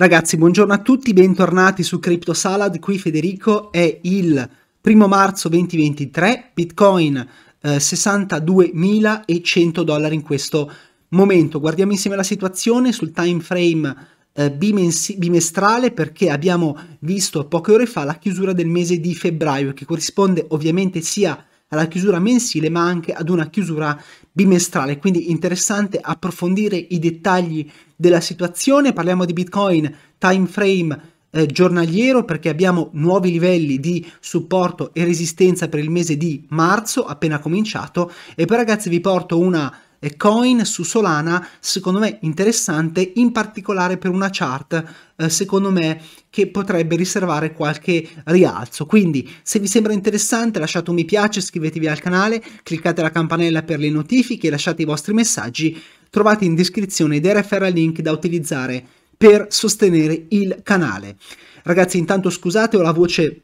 Ragazzi, buongiorno a tutti, bentornati su Crypto Salad, qui Federico, è il primo marzo 2023, Bitcoin eh, 62.100 dollari in questo momento. Guardiamo insieme la situazione sul time frame eh, bimestrale perché abbiamo visto poche ore fa la chiusura del mese di febbraio che corrisponde ovviamente sia a alla chiusura mensile ma anche ad una chiusura bimestrale, quindi interessante approfondire i dettagli della situazione. Parliamo di Bitcoin, time frame eh, giornaliero perché abbiamo nuovi livelli di supporto e resistenza per il mese di marzo appena cominciato e poi ragazzi vi porto una e coin su Solana, secondo me interessante, in particolare per una chart, eh, secondo me, che potrebbe riservare qualche rialzo. Quindi, se vi sembra interessante, lasciate un mi piace, iscrivetevi al canale, cliccate la campanella per le notifiche, lasciate i vostri messaggi, trovate in descrizione dei referral link da utilizzare per sostenere il canale. Ragazzi, intanto scusate, ho la voce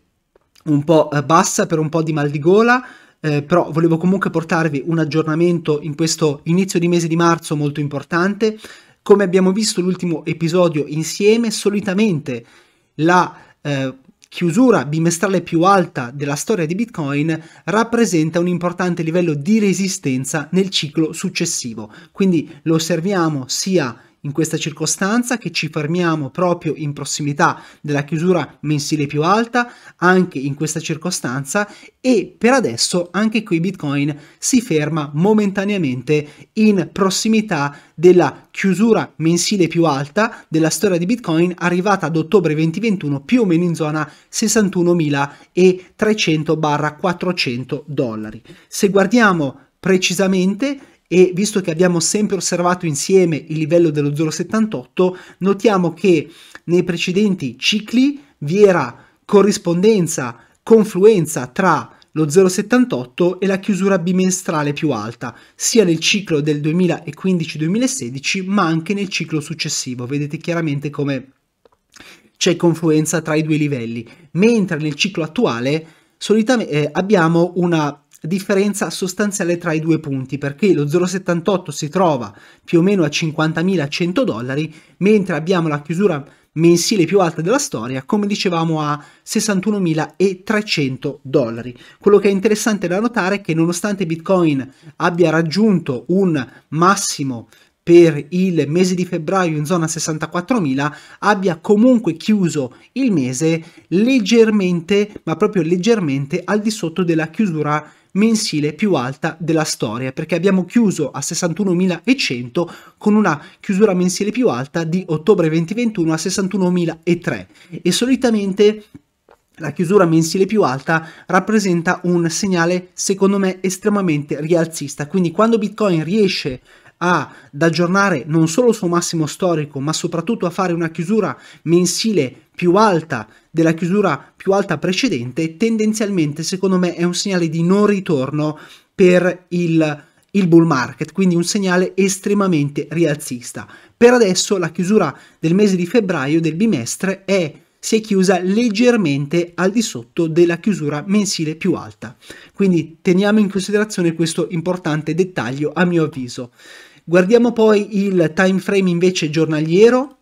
un po' eh, bassa per un po' di mal di gola, eh, però volevo comunque portarvi un aggiornamento in questo inizio di mese di marzo molto importante. Come abbiamo visto l'ultimo episodio insieme, solitamente la eh, chiusura bimestrale più alta della storia di Bitcoin rappresenta un importante livello di resistenza nel ciclo successivo. Quindi lo osserviamo sia in questa circostanza che ci fermiamo proprio in prossimità della chiusura mensile più alta anche in questa circostanza e per adesso anche qui Bitcoin si ferma momentaneamente in prossimità della chiusura mensile più alta della storia di Bitcoin arrivata ad ottobre 2021 più o meno in zona 61.300-400 dollari. Se guardiamo precisamente e visto che abbiamo sempre osservato insieme il livello dello 0,78, notiamo che nei precedenti cicli vi era corrispondenza, confluenza tra lo 0,78 e la chiusura bimestrale più alta, sia nel ciclo del 2015-2016 ma anche nel ciclo successivo. Vedete chiaramente come c'è confluenza tra i due livelli, mentre nel ciclo attuale solitamente eh, abbiamo una differenza sostanziale tra i due punti perché lo 0,78 si trova più o meno a 50.100 dollari mentre abbiamo la chiusura mensile più alta della storia, come dicevamo a 61.300 dollari. Quello che è interessante da notare è che nonostante Bitcoin abbia raggiunto un massimo per il mese di febbraio in zona 64.000 abbia comunque chiuso il mese leggermente, ma proprio leggermente al di sotto della chiusura mensile più alta della storia, perché abbiamo chiuso a 61.100 con una chiusura mensile più alta di ottobre 2021 a 61.003 e solitamente la chiusura mensile più alta rappresenta un segnale secondo me estremamente rialzista, quindi quando Bitcoin riesce a ad aggiornare non solo il suo massimo storico, ma soprattutto a fare una chiusura mensile più alta della chiusura più alta precedente, tendenzialmente secondo me è un segnale di non ritorno per il, il bull market, quindi un segnale estremamente rialzista. Per adesso la chiusura del mese di febbraio del bimestre è si è chiusa leggermente al di sotto della chiusura mensile più alta. Quindi teniamo in considerazione questo importante dettaglio a mio avviso. Guardiamo poi il time frame invece giornaliero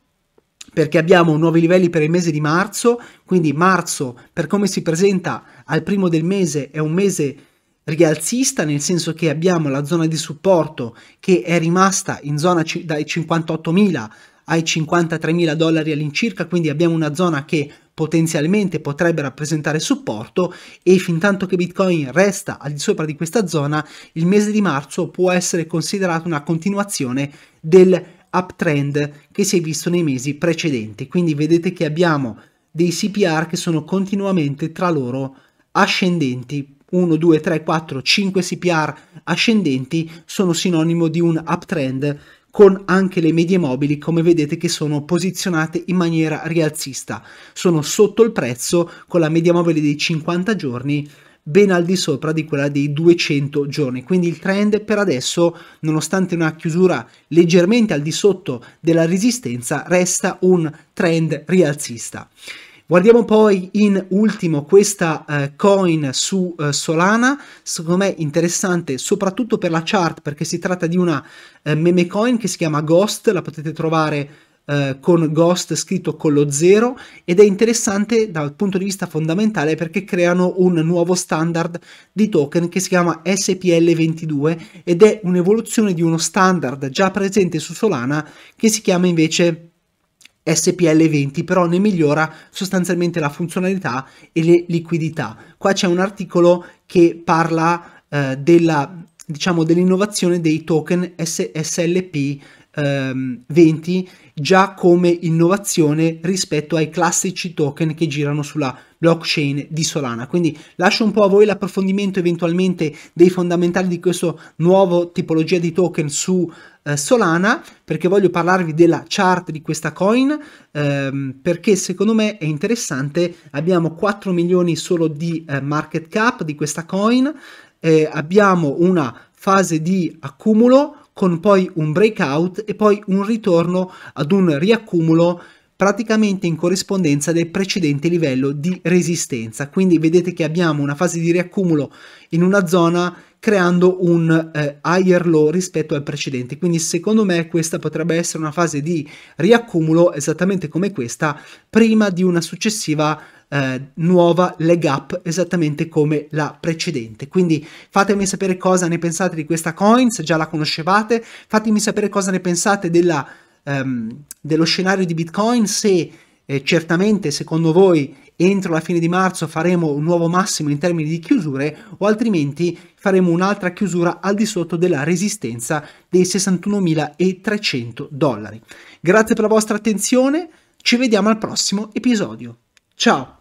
perché abbiamo nuovi livelli per il mese di marzo, quindi marzo per come si presenta al primo del mese è un mese rialzista, nel senso che abbiamo la zona di supporto che è rimasta in zona dai 58.000 ai 53.000 dollari all'incirca, quindi abbiamo una zona che potenzialmente potrebbe rappresentare supporto e fin tanto che Bitcoin resta al di sopra di questa zona, il mese di marzo può essere considerato una continuazione del uptrend che si è visto nei mesi precedenti. Quindi vedete che abbiamo dei CPR che sono continuamente tra loro ascendenti 1, 2, 3, 4, 5 CPR ascendenti sono sinonimo di un uptrend con anche le medie mobili come vedete che sono posizionate in maniera rialzista, sono sotto il prezzo con la media mobile dei 50 giorni ben al di sopra di quella dei 200 giorni. Quindi il trend per adesso, nonostante una chiusura leggermente al di sotto della resistenza, resta un trend rialzista. Guardiamo poi in ultimo questa eh, coin su eh, Solana, secondo me interessante soprattutto per la chart perché si tratta di una eh, meme coin che si chiama Ghost, la potete trovare eh, con Ghost scritto con lo zero ed è interessante dal punto di vista fondamentale perché creano un nuovo standard di token che si chiama SPL22 ed è un'evoluzione di uno standard già presente su Solana che si chiama invece SPL20 però ne migliora sostanzialmente la funzionalità e le liquidità. Qua c'è un articolo che parla eh, della diciamo dell'innovazione dei token SLP 20 ehm, già come innovazione rispetto ai classici token che girano sulla blockchain di Solana. Quindi lascio un po' a voi l'approfondimento eventualmente dei fondamentali di questo nuovo tipologia di token su eh, Solana perché voglio parlarvi della chart di questa coin ehm, perché secondo me è interessante. Abbiamo 4 milioni solo di eh, market cap di questa coin, eh, abbiamo una fase di accumulo con poi un breakout e poi un ritorno ad un riaccumulo praticamente in corrispondenza del precedente livello di resistenza. Quindi vedete che abbiamo una fase di riaccumulo in una zona creando un eh, higher low rispetto al precedente. Quindi secondo me questa potrebbe essere una fase di riaccumulo esattamente come questa prima di una successiva eh, nuova leg up esattamente come la precedente. Quindi fatemi sapere cosa ne pensate di questa coin, se già la conoscevate, fatemi sapere cosa ne pensate della ehm, dello scenario di Bitcoin, se eh, certamente secondo voi entro la fine di marzo faremo un nuovo massimo in termini di chiusure o altrimenti faremo un'altra chiusura al di sotto della resistenza dei 61.300 dollari. Grazie per la vostra attenzione, ci vediamo al prossimo episodio. Ciao!